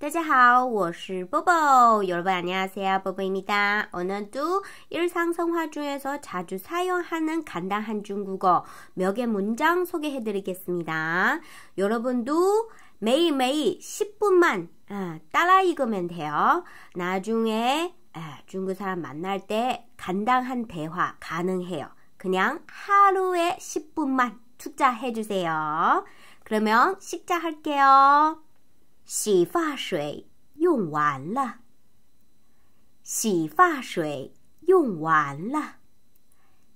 大家好，我是 Bobo. 여러분 안녕하세요, Bobo입니다. 오늘도 일상생활 중에서 자주 사용하는 간단한 중국어 몇 개 문장 소개해드리겠습니다. 여러분도 매일매일 10분만 어, 따라 읽으면 돼요. 나중에 어, 중국 사람 만날 때 간단한 대화 가능해요. 그냥 하루에 10분만 투자해주세요. 그러면 시작할게요. 洗发水用完了。洗发水用完了。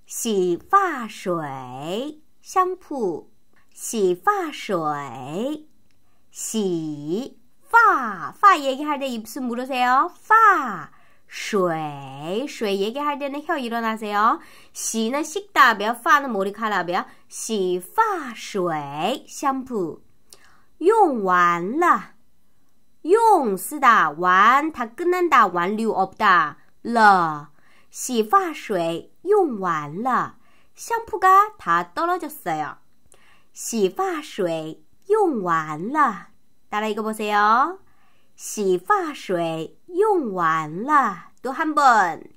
洗发水香蒲。洗发水，洗发发，얘기할때입술물으噻哦，发水水，也给할때는혀일어那세哦，洗는洗大묽发는머리卡락묽洗发水香扑用完了。用是的，完它可能打完六哦不的了。洗发水用完了，香扑嘎它到了就是呀。洗发水用完了，再了一个不色哟。洗发水用完了，多汉本。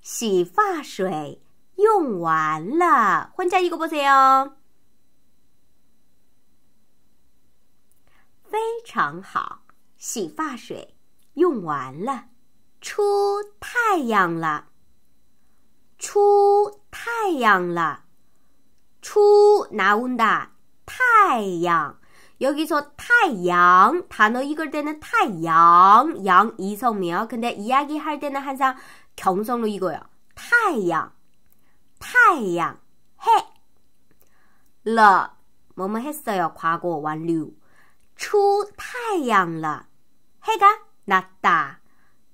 洗发水用完了，换加一个不色哟。非常好。洗发水用完了，出太阳了。出太阳了，出哪 una 太阳？여기서태 양， 다노이걸때는태 양， 양이성이요근데이야기할때는항상경성로이고요태 양， 태 양， 해， 라뭐뭐했어요꽈궈완 류， 出太阳了。 해가 났다.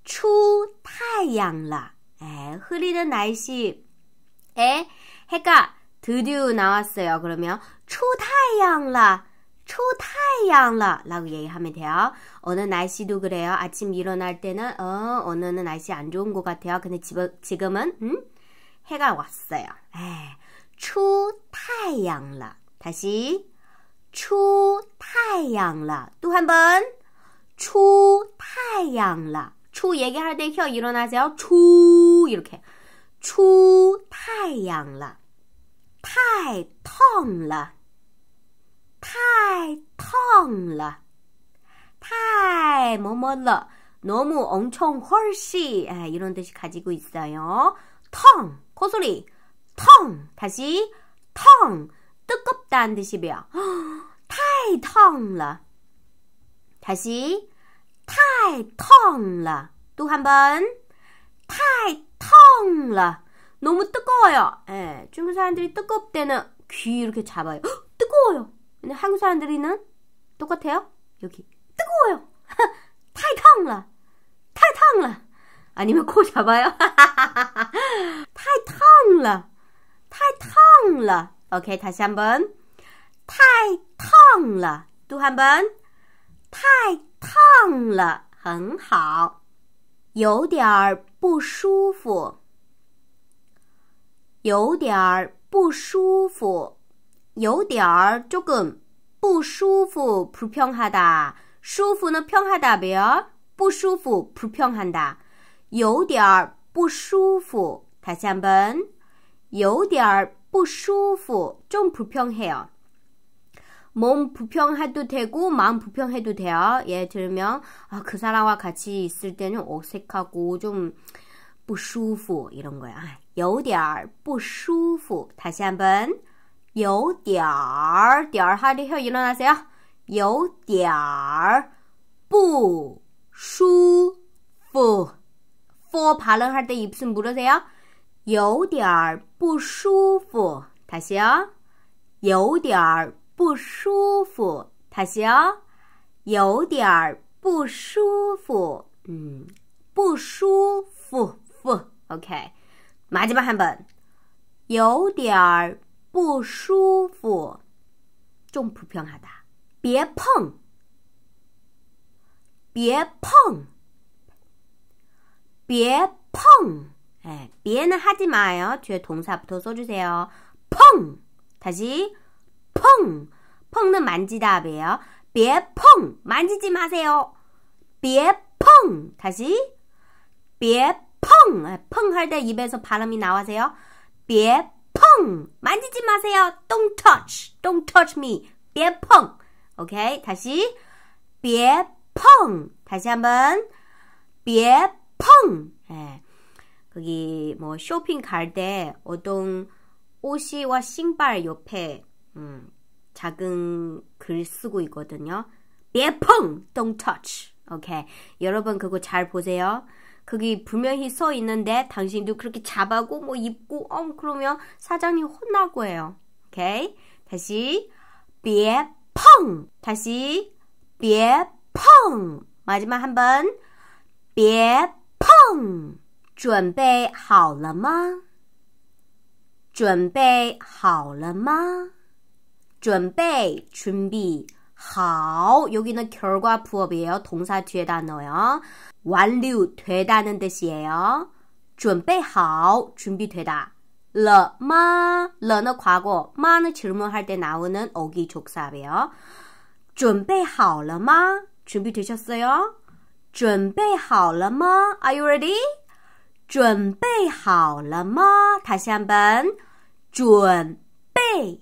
추타양라. 에, 흐리는 날씨에 해가 드디어 나왔어요. 그러면 추타양라. 추타양라 라고 얘기하면 돼요. 어느 날씨도 그래요. 아침 일어날 때는 어, 어느는 날씨 안 좋은 것 같아요. 근데 지금은 음? 해가 왔어요. 에, 초타양라 다시 추타양라또한번 추太阳了. 추 얘기할 때 혀 일어나세요. 추 이렇게. 추太阳了. 太烫了.太烫了.太 뭐뭐러. 너무 엄청 훨씬 아, 이런 뜻이 가지고 있어요. 텅 코소리 텅 다시 텅 뜨겁다는 뜻이며 타이 텅라 다시 太烫了.또한 번. 太烫了. 너무 뜨거워요. 예, 중국 사람들이 뜨겁대는 귀 이렇게 잡아요. 뜨거워요. 근데 한국 사람들이는 똑같아요. 여기 뜨거워요. 太烫了.太烫了. 아니면 코 잡아요. 太烫了.太烫了.오케 다시 한번. 太烫了.또한 번. 太烫了，很好，有点儿不舒服，有点儿不舒服，有点儿这个不舒服。不平哈哒，舒服呢？平哈哒不？不舒服？不平哈哒，有点儿不舒服。他相本，有点儿不舒服，总不平些。몸 부평해도 되고 마음 부평해도 돼요. 예, 를들면 아, 그 사람과 같이 있을 때는 어색하고 좀 부舒服 이런 거야. 有点不舒服. 다시 한번 有点点 하리 혀 일어나세요. 有点不舒服.4 발음할 때 입술 물으세요. 요点不舒服 다시요. 有点 不舒服。다시요有点儿不舒服。嗯，不舒服不 OK。마지막한 번， 有点儿不舒服。좀불편하 다。 别碰，别碰，别碰。 예, 비에는 하지 마요. 뒤에 동사 붙어 써주세요. 펑! 다시 펑! 펑는 만지다 합요别 펑! 만지지 마세요. 别 펑! 다시 别 펑! 아, 펑할 때 입에서 바람이 나와세요. 别 펑! 만지지 마세요. Don't touch! Don't touch me! 别碰! 오케이, 다시 别 펑! 다시 한번 别 펑! 예. 거기 뭐 쇼핑 갈때 어떤 옷이와 신발 옆에 음, 작은 글 쓰고 있거든요. 예펑! Don't touch! 오케이. 여러분 그거 잘 보세요. 그게 분명히 써 있는데 당신도 그렇게 잡아고 뭐 입고 엉 어, 그러면 사장이 혼나고 해요. 오케이. 다시 예펑! 다시 예펑! 마지막 한 번. 예펑! 准备好了吗?准备好了吗？ 준비, 준비. 好, 여기는 결과 부업이에요. 동사 뒤에 다넣어요 완료되다는 뜻이에요. 준비好, 준비되다. 了吗? 了는 과거, 마는 질문할 때 나오는 어기 족사예요. 준비好了吗? 준비되셨어요? 准备好了吗? Are you ready? 准备好了吗? 다시 한번. 准备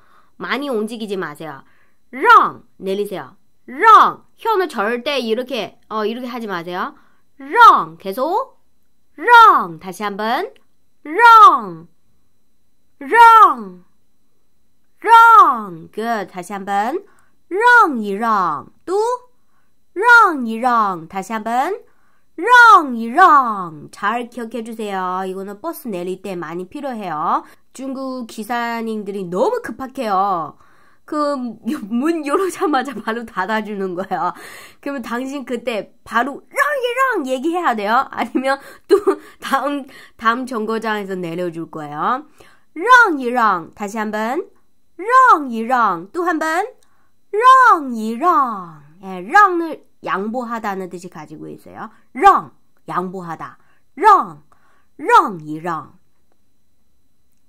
많이 움직이지 마세요. wrong 내리세요. wrong 혀는 절대 이렇게 어 이렇게 하지 마세요. wrong 계속 wrong 다시 한번 wrong wrong wrong good 다시 한번 wrong이 wrong 또 wrong이 wrong 다시 한번 w r o 잘 기억해 주세요. 이거는 버스 내릴 때 많이 필요해요. 중국 기사님들이 너무 급박해요. 그 문 열어자마자 바로 닫아주는 거예요. 그러면 당신 그때 바로 랑이랑 얘기해야 돼요. 아니면 또 다음 다음 정거장에서 내려줄 거예요. 랑이랑 다시 한번 랑이랑 또 한번 랑이랑 예, 랑을 양보하다는 뜻이 가지고 있어요. w 양보하다. w r o n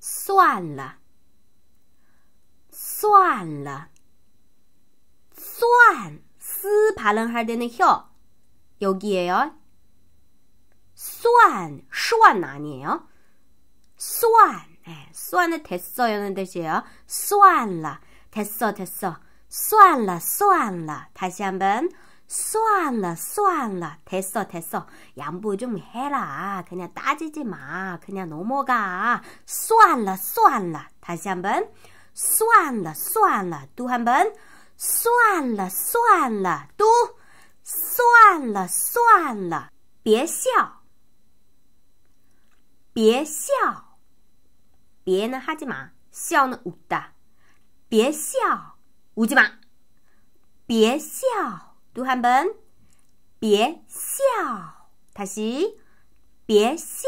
算了,算了. 쏘안 발음할 때는 혀 여기에요. 쏘안 아니에요. 쏘 네, 쏘은 됐어요는 뜻이에요. 쏘안 됐어 됐어 쏘안라 쏘 다시 한번 算了算了，太어됐 어， 양보좀해 라， 그냥따지지 마， 그냥넘어가算了算了，他想 번， 算了算了，读汉本，算了算了，读算了算了，别笑，别笑，别呢哈吉玛，笑呢乌哒，别笑，乌吉马，别笑。读汉文，别笑，他是别笑，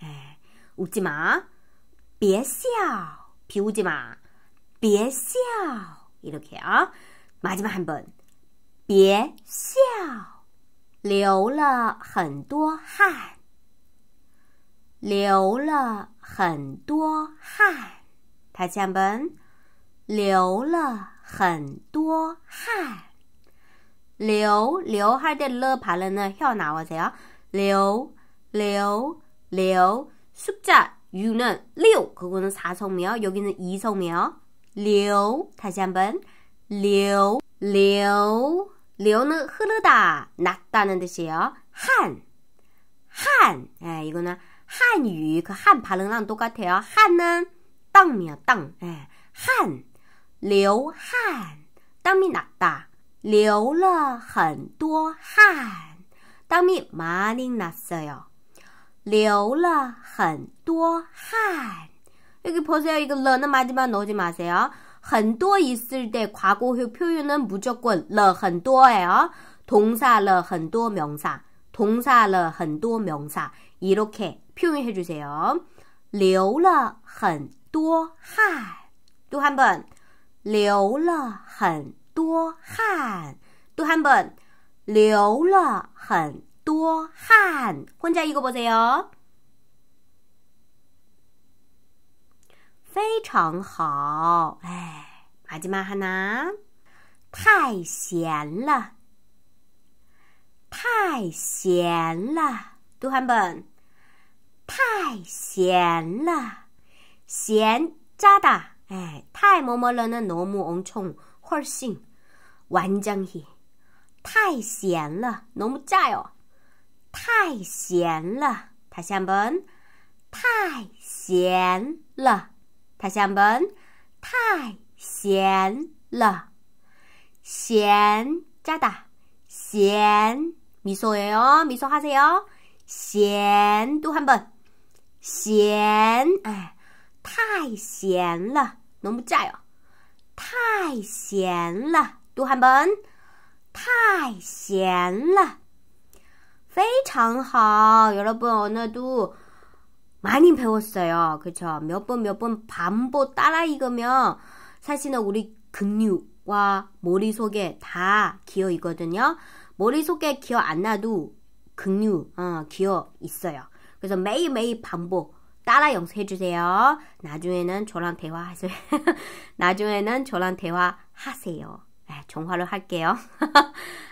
哎，有芝麻，别笑，皮有芝麻，别笑，一路看啊，马芝麻汉文，别笑，流了很多汗，流了很多汗，他像本流了很多汗。 레오 레오 할때르 발음은 혀 나오세요. 레오 레오 레오 숫자 유는6 그거는 4성미요. 여기는 2성미요. 레오 다시 한번 레오 레오 레오는 흐르다 낫다는 뜻이에요. 한 한, 예, 이거는 한유 그 한 발음랑 똑같아요. 한은 땅이요 땅. 예, 한 레오 한 땅이 낮다. 流了很多汗땀이많이났어요流了很多汗여기보세요 이거 러는 마지막 넣지 마세요 很多 있을 때 과거형 표현은 무조건 了很多예요 동사 了很多 명사 동사 了很多 명사 이렇게 표현해 주세요 流了很多汗또 한번 流了很多汗，多汗本流了很多汗，混在一个波子哟，非常好。哎，阿吉玛哈娜，太闲了，太闲了，读汉本，太闲了，闲扎达，哎，太么么了呢，浓目红冲。 훨씬 완장히, 타이咸了 너무 짜요. 타이咸了 다시 한번 타이咸了 다시 한번 타이咸了 咸 짜다 咸 미소예요. 미소 하세요. 咸또 한번 咸 아, 太咸了 너무 짜요. 太闲了.또한 번. 太闲了.非常好. 여러분 오늘도 많이 배웠어요. 그쵸? 몇번 몇 번 반복 따라 읽으면 사실은 우리 근육과 머릿속에 다 기어 있거든요. 머릿속에 기어 안 나도 근육, 어, 기어 있어요. 그래서 매일매일 반복. 따라 연습해주세요. 나중에는 저랑 대화하세요. 나중에는 저랑 대화하세요. 네, 정화를 할게요.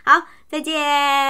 好,再见! 아, 네,